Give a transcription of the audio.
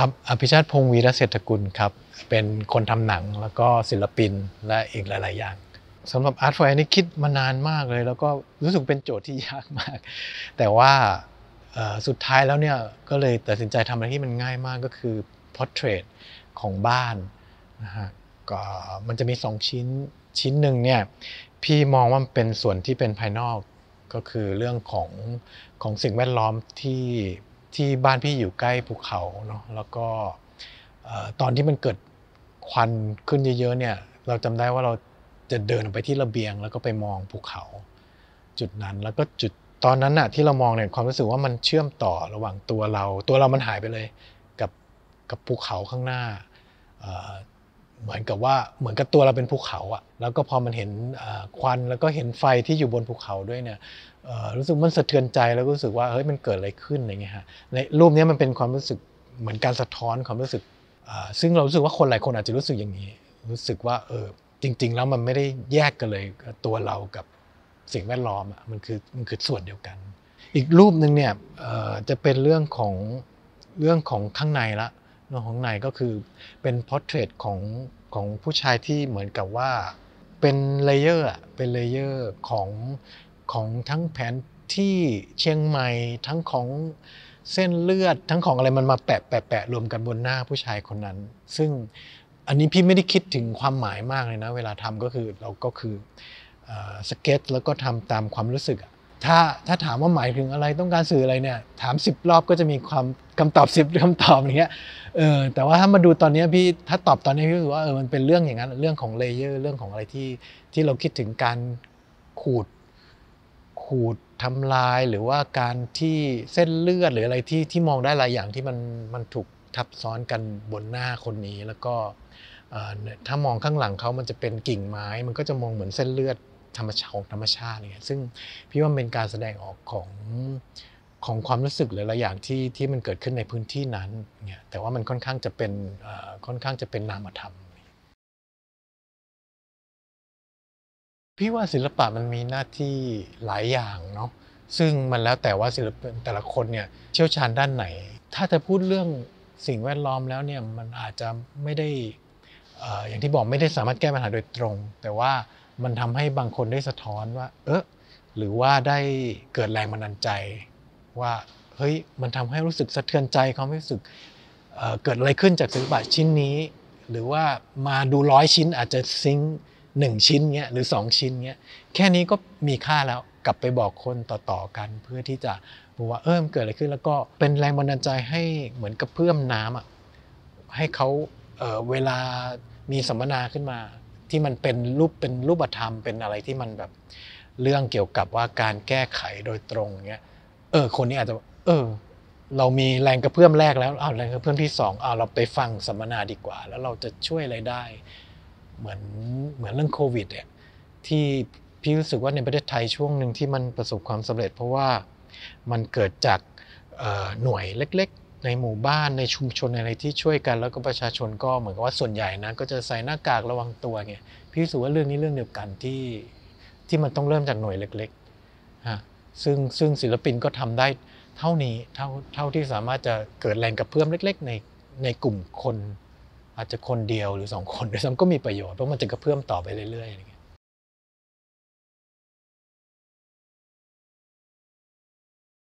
ครับอภิชาติพงศ์วีรเศรษฐกุลครับ เป็นคนทำหนังแล้วก็ศิลปินและอีกหลายๆอย่างสำหรับร์ตแฟร์นี่คิดมานานมากเลย แล้วก็รู้สึกเป็นโจทย์ที่ยากมาก แต่ว่าสุดท้ายแล้วเนี่ย ก็เลยตัดสินใจทำอะไรที่มันง่ายมากก็คือพอร์เทรตของบ้านนะฮะก็มันจะมี2ชิ้นชิ้นหนึ่งเนี่ย พี่มองว่ามันเป็นส่วนที่เป็นภายนอกก็คือเรื่องของของสิ่งแวดล้อมที่ที่บ้านพี่อยู่ใกล้ภูเขาเนาะ แล้วก็ตอนที่มันเกิดควันขึ้นเยอะ ๆเนี่ย เราจำได้ว่าเราจะเดินไปที่ระเบียงแล้วก็ไปมองภูเขาจุดนั้น แล้วก็จุดตอนนั้นน่ะที่เรามองเนี่ยความรู้สึกว่ามันเชื่อมต่อระหว่างตัวเราตัวเรามันหายไปเลย กับกับภูเขาข้างหน้าเหมือนกับว่าเหมือนกับตัวเราเป็นภูเขาอะแล้วก็พอมันเห็นควันแล้วก็เห็นไฟที่อยู่บนภูเขาด้วยเนี่ยรู้สึกมันสะเทือนใจแล้วก็รู้สึกว่าเฮ้ยมันเกิดอะไรขึ้นอะไรเงี้ยฮะในรูปนี้มันเป็นความรู้สึกเหมือนการสะท้อนความรู้สึกซึ่งเรารู้สึกว่าคนหลายคนอาจจะรู้สึกอย่างนี้ รู้สึกว่าเออจริงๆแล้วมันไม่ได้แยกกันเลยตัวเรากับสิ่งแวดล้อมอะมันคือมันคือส่วนเดียวกัน อีกรูปหนึ่งเนี่ยจะเป็นเรื่องของเรื่องของข้างในละนองของในก็คือเป็นพอร์เทรตของของผู้ชายที่เหมือนกับว่าเป็นเลเยอร์เป็นเลเยอร์ของของทั้งแผนที่เชียงใหม่ ทั้งของเส้นเลือดทั้งของอะไรมันมาแปะแปะแปะรวมกันบนหน้าผู้ชายคนนั้น ซึ่งอันนี้พี่ไม่ได้คิดถึงความหมายมากเลยนะ เวลาทำก็คือเราก็คือสเก็ตแล้วก็ทำตามความรู้สึกอะถ้าถ้าถามว่าหมายถึงอะไรต้องการสื่ออะไรเนี่ยถามสิบรอบก็จะมีความคำตอบสิบคำตอบอย่างเงี้ยเออแต่ว่าถ้ามาดูตอนนี้พี่ถ้าตอบตอนนี้พี่รู้สึกว่าเออมันเป็นเรื่องอย่างนั้นเรื่องของเลเยอร์เรื่องของอะไรที่ที่เราคิดถึงการขูดขูดทำลายหรือว่าการที่เส้นเลือดหรืออะไรที่ที่มองได้หลายอย่างที่มันมันถูกทับซ้อนกันบนหน้าคนนี้แล้วก็ถ้ามองข้างหลังเขามันจะเป็นกิ่งไม้ มันก็จะมองเหมือนเส้นเลือดธรรมชาติของธรรมชาติเนี่ยซึ่งพี่ว่าเป็นการแสดงออกของของความรู้สึกหลายๆอย่างที่ที่มันเกิดขึ้นในพื้นที่นั้นเนี่ยแต่ว่ามันค่อนข้างจะเป็นค่อนข้างจะเป็นนามธรรม พี่ว่าศิลปะมันมีหน้าที่หลายอย่างเนาะ ซึ่งมันแล้วแต่ว่าศิลปินแต่ละคนเนี่ยเชี่ยวชาญด้านไหน ถ้าจะพูดเรื่องสิ่งแวดล้อมแล้วเนี่ย มันอาจจะไม่ได้อย่างที่บอกไม่ได้สามารถแก้ปัญหาโดยตรง แต่ว่ามันทำให้บางคนได้สะท้อนว่า เออหรือว่าได้เกิดแรงบันดาลใจ ว่าเฮ้ยมันทำให้รู้สึกสะเทือนใจความรู้สึกเกิดอะไรขึ้นจากศิลปะชิ้นนี้ หรือว่ามาดูร้อยชิ้นอาจจะซิงหนึ่งชิ้นเงี้ยหรือสองชิ้นเงี้ยแค่นี้ก็มีค่าแล้วกลับไปบอกคนต่อๆกัน เพื่อที่จะบอกว่าเออมันเกิดอะไรขึ้นแล้วก็เป็นแรงบันดาลใจให้เหมือนกับเพื่อมน้ำอ่ะให้เขาเเวลามีสัมมนาขึ้นมาที่มันเป็นรูปเป็นรูปธรรมเป็นอะไรที่มันแบบ เรื่องเกี่ยวกับว่าการแก้ไขโดยตรงเงี้ยเออคนนี้อาจจะเออ เรามีแรงกระเพื่อมแรกแล้วอ้าวแรงกระเพื่อมที่สองอ้าวเราไปฟังสัมมนาดีกว่า แล้วเราจะช่วยอะไรได้ เหมือนเหมือนเรื่องโควิดเนี่ยที่พี่รู้สึกว่าในประเทศไทยช่วงหนึ่งที่มันประสบความสำเร็จ เพราะว่ามันเกิดจากหน่วยเล็กในหมู่บ้านในชุมชนอะไรที่ช่วยกันแล้วก็ประชาชนก็เหมือนกับว่าส่วนใหญ่นะก็จะใส่หน้ากากระวังตัวเงพี่สูสว่าเรื่องนี้เรื่องเดียวกันที่ที่มันต้องเริ่มจากหน่วยเล็กๆฮะซึ่งซึ่งศิลปินก็ทำได้เท่านี้เท่าเท่าที่สามารถจะเกิดแรงกระเพื่อมเล็กๆในในกลุ่มคน อาจจะคนเดียวหรือสองคนด้วยส้ำก็มีประโยชน์เพราะมันจะกระเพื่อมต่อไปเรื่อยๆอย่างเงี้ย